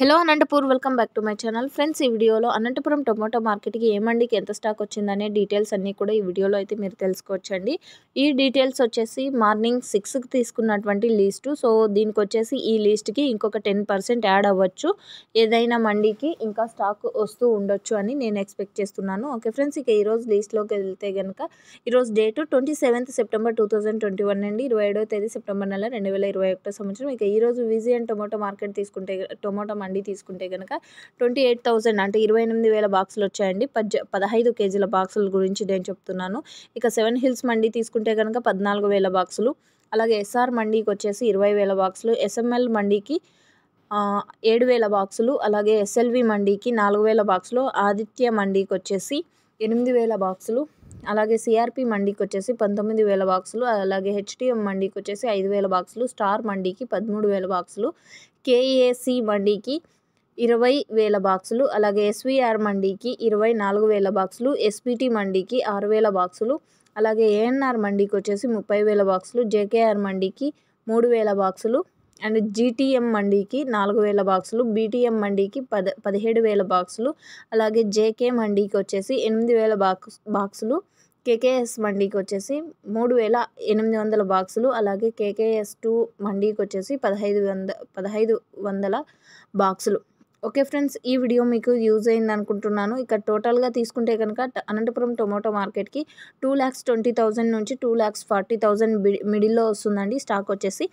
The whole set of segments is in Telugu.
hello Anantapur welcome back to my channel friends ఈ వీడియోలో అనంతపురం టొమాటో మార్కెట్కి ఏ మండికి ఎంత స్టాక్ వచ్చిందనే డీటెయిల్స్ అన్నీ కూడా ఈ వీడియోలో అయితే మీరు తెలుసుకోవచ్చండి ఈ డీటెయిల్స్ వచ్చేసి మార్నింగ్ సిక్స్కి తీసుకున్నటువంటి లీస్టు సో దీనికి వచ్చేసి ఈ లీస్ట్కి ఇంకొక టెన్ పర్సెంట్ యాడ్ అవ్వచ్చు ఏదైనా మండీకి ఇంకా స్టాక్ వస్తూ ఉండొచ్చు అని నేను ఎక్స్పెక్ట్ చేస్తున్నాను ఓకే ఫ్రెండ్స్ ఇక ఈరోజు లీస్ట్లోకి వెళ్తే కనుక ఈరోజు date twenty seventh September two thousand twenty one అండి ఇరవై ఏడవ తేదీ సెప్టెంబర్ నెల రెండు వేల ఇరవై ఒకటో సంవత్సరం ఇక ఈరోజు విజీ అండ్ టొమాటో మార్కెట్ తీసుకుంటే టొమాటో మండి తీసుకుంటే కనుక ట్వంటీ ఎయిట్ థౌజండ్ అంటే ఇరవై ఎనిమిది వేల బాక్సులు వచ్చాయండి పద్ పదహైదు కేజీల బాక్సుల గురించి నేను చెప్తున్నాను ఇక సెవెన్ హిల్స్ మండి తీసుకుంటే కనుక పద్నాలుగు వేల బాక్సులు అలాగే ఎస్ఆర్ మండీకి వచ్చేసి ఇరవై వేల బాక్సులు ఎస్ఎంఎల్ మండీకి ఏడు వేల బాక్సులు అలాగే ఎస్ఎల్వి మండీకి నాలుగు వేల బాక్సులు ఆదిత్య మండీకి వచ్చేసి ఎనిమిది వేల బాక్సులు అలాగే సిఆర్పి మండీకి వచ్చేసి పంతొమ్మిది వేల బాక్సులు అలాగే హెచ్డిఎం మండీకి వచ్చేసి ఐదు వేల బాక్సులు స్టార్ మండీకి పదమూడు వేల బాక్సులు కేఏసి మండీకి ఇరవై వేల బాక్సులు అలాగే ఎస్విఆర్ మండీకి ఇరవై నాలుగు వేల బాక్సులు ఎస్పిటి మండీకి ఆరు వేల బాక్సులు అలాగే ఏఎన్ఆర్ మండీకి వచ్చేసి ముప్పై వేల బాక్సులు జేకేఆర్ మండీకి మూడు వేల బాక్సులు అండ్ జీటీఎం మండీకి నాలుగు వేల బాక్సులు బీటీఎం మండీకి పద పదిహేడు వేల బాక్సులు అలాగే జేకే మండీకి వచ్చేసి ఎనిమిది వేల బాక్స్ బాక్సులు కేకేఎస్ మండీకి వచ్చేసి మూడు వేల ఎనిమిది వందల బాక్సులు అలాగే కేకేఎస్ టూ మండీకి వచ్చేసి పదహైదు వంద పదహైదు వందల బాక్సులు ఓకే ఫ్రెండ్స్ ఈ వీడియో మీకు యూజ్ అయింది అనుకుంటున్నాను ఇక్కడ టోటల్గా తీసుకుంటే కనుక అనంతపురం టొమాటో మార్కెట్కి టూ ల్యాక్స్ ట్వంటీ థౌజండ్ నుంచి టూ ల్యాక్స్ ఫార్టీ థౌజండ్ మిడిల్లో వస్తుందండి స్టాక్ వచ్చేసి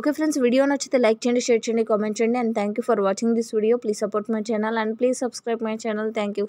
ఓకే ఫ్రెండ్స్ వీడియో నచ్చితే లైక్ చేయండి షేర్ చేయండి కామెంట్ చేయండి and thank for watching this video please support my channel and please subscribe my channel thank